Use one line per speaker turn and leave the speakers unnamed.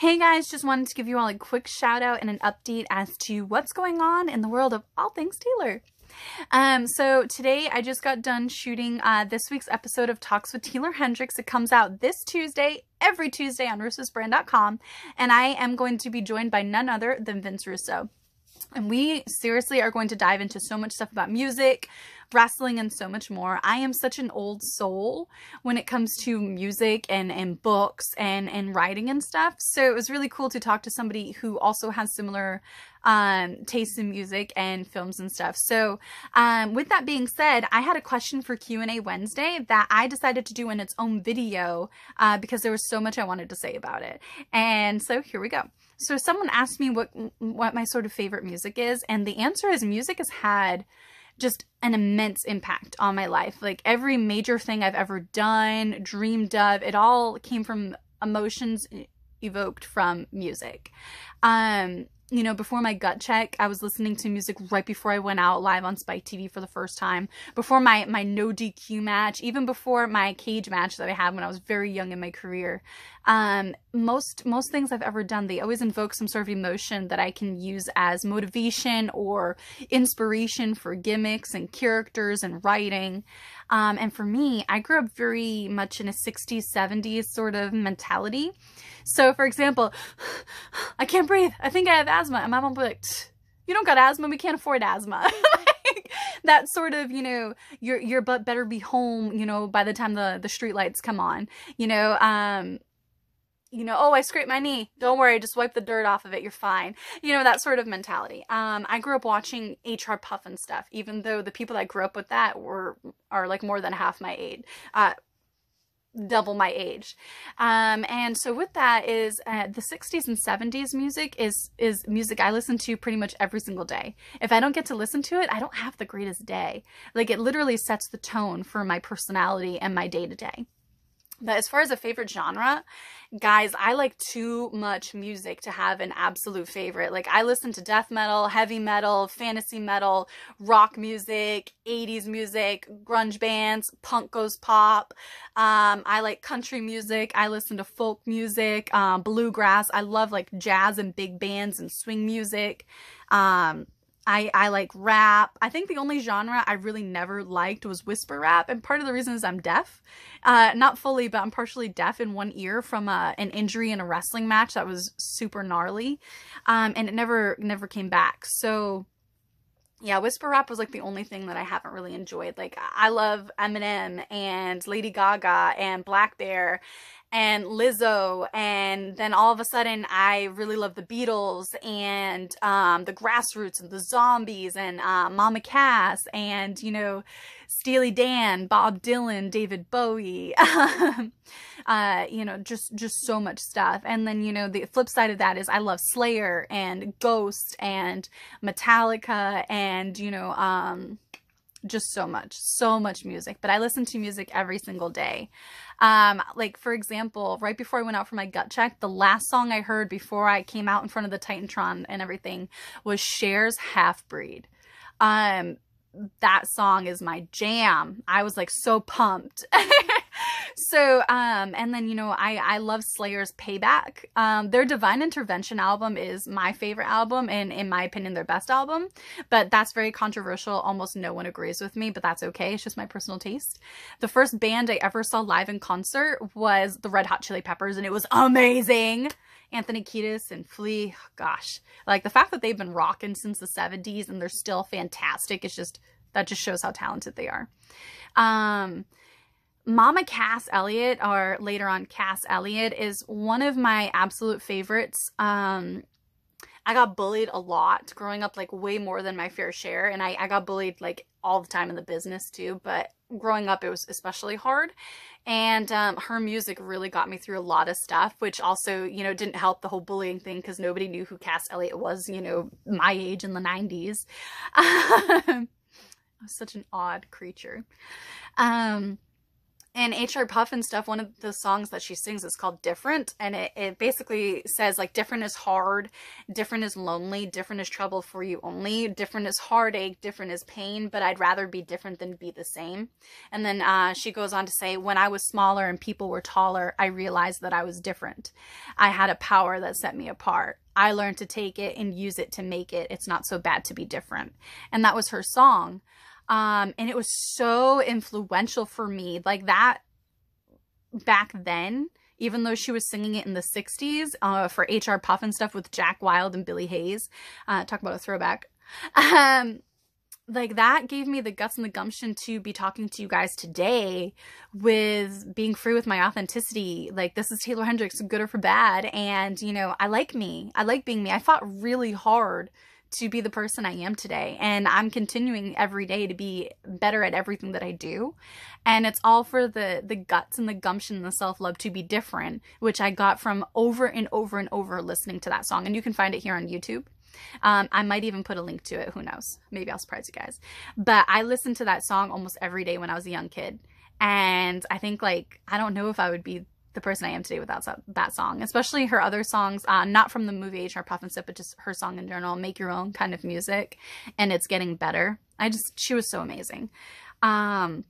Hey guys, just wanted to give you all a quick shout out and an update as to what's going on in the world of all things Taylor. Um, so today I just got done shooting uh, this week's episode of Talks with Taylor Hendricks. It comes out this Tuesday, every Tuesday on Russo'sBrand.com, and I am going to be joined by none other than Vince Russo. And we seriously are going to dive into so much stuff about music, wrestling, and so much more. I am such an old soul when it comes to music and, and books and, and writing and stuff. So it was really cool to talk to somebody who also has similar um, tastes in music and films and stuff. So, um, with that being said, I had a question for Q and A Wednesday that I decided to do in its own video uh, because there was so much I wanted to say about it. And so here we go. So someone asked me what what my sort of favorite music is, and the answer is music has had just an immense impact on my life. Like every major thing I've ever done, dreamed of, it all came from emotions evoked from music. Um, you know, before my gut check, I was listening to music right before I went out live on Spike TV for the first time. Before my my no DQ match, even before my cage match that I had when I was very young in my career. Um, most most things I've ever done, they always invoke some sort of emotion that I can use as motivation or inspiration for gimmicks and characters and writing. Um, and for me, I grew up very much in a 60s, 70s sort of mentality. So, for example, I can't breathe. I think I have asthma. And my mom be like, you don't got asthma. We can't afford asthma. like, that sort of, you know, your, your butt better be home, you know, by the time the, the street lights come on, you know, um, you know, oh, I scraped my knee. Don't worry, just wipe the dirt off of it. You're fine. You know, that sort of mentality. Um, I grew up watching HR Puff and stuff, even though the people that grew up with that were are like more than half my age. Uh, double my age. Um, and so with that is uh, the 60s and 70s music is is music I listen to pretty much every single day. If I don't get to listen to it, I don't have the greatest day. Like it literally sets the tone for my personality and my day to day. But as far as a favorite genre, guys, I like too much music to have an absolute favorite. Like, I listen to death metal, heavy metal, fantasy metal, rock music, 80s music, grunge bands, punk goes pop. Um, I like country music. I listen to folk music, um, bluegrass. I love like jazz and big bands and swing music. Um, I, I like rap. I think the only genre I really never liked was whisper rap. And part of the reason is I'm deaf. Uh, not fully, but I'm partially deaf in one ear from a, uh, an injury in a wrestling match that was super gnarly. Um, and it never, never came back. So yeah, whisper rap was like the only thing that I haven't really enjoyed. Like I love Eminem and Lady Gaga and Black Bear and Lizzo and then all of a sudden I really love the Beatles and um, the Grassroots and the Zombies and uh, Mama Cass and you know Steely Dan, Bob Dylan, David Bowie. Um, uh, you know, just just so much stuff. And then you know, the flip side of that is I love Slayer and Ghost and Metallica and you know, um, just so much, so much music. But I listen to music every single day. Um, like for example, right before I went out for my gut check, the last song I heard before I came out in front of the Titantron and everything was Cher's Half Breed. Um, that song is my jam. I was like so pumped. so um and then you know I I love Slayer's Payback. Um their Divine Intervention album is my favorite album and in my opinion their best album, but that's very controversial. Almost no one agrees with me, but that's okay. It's just my personal taste. The first band I ever saw live in concert was the Red Hot Chili Peppers and it was amazing. Anthony Kiedis and Flea, gosh, like the fact that they've been rocking since the 70s and they're still fantastic, it's just, that just shows how talented they are. Um, Mama Cass Elliot, or later on Cass Elliot, is one of my absolute favorites. Um, I got bullied a lot growing up, like way more than my fair share. And I, I got bullied like all the time in the business too, but growing up it was especially hard. And um, her music really got me through a lot of stuff, which also, you know, didn't help the whole bullying thing because nobody knew who Cass Elliot was, you know, my age in the 90s. I was such an odd creature. Um, in HR Puff and stuff, one of the songs that she sings is called Different. And it, it basically says, like, different is hard, different is lonely, different is trouble for you only, different is heartache, different is pain, but I'd rather be different than be the same. And then uh, she goes on to say, When I was smaller and people were taller, I realized that I was different. I had a power that set me apart. I learned to take it and use it to make it. It's not so bad to be different. And that was her song. Um, and it was so influential for me. Like that back then, even though she was singing it in the 60s uh, for H.R. Puff and stuff with Jack Wild and Billy Hayes. Uh, talk about a throwback. Um, like that gave me the guts and the gumption to be talking to you guys today with being free with my authenticity. Like, this is Taylor Hendricks, good or for bad. And, you know, I like me. I like being me. I fought really hard to be the person I am today. And I'm continuing every day to be better at everything that I do. And it's all for the the guts and the gumption and the self-love to be different, which I got from over and over and over listening to that song. And you can find it here on YouTube. Um, I might even put a link to it. Who knows? Maybe I'll surprise you guys. But I listened to that song almost every day when I was a young kid. And I think, like, I don't know if I would be the person I am today without that song, especially her other songs, uh, not from the movie H.R. Puff and Sip, but just her song in general, Make Your Own kind of music, and it's getting better. I just, she was so amazing. Um,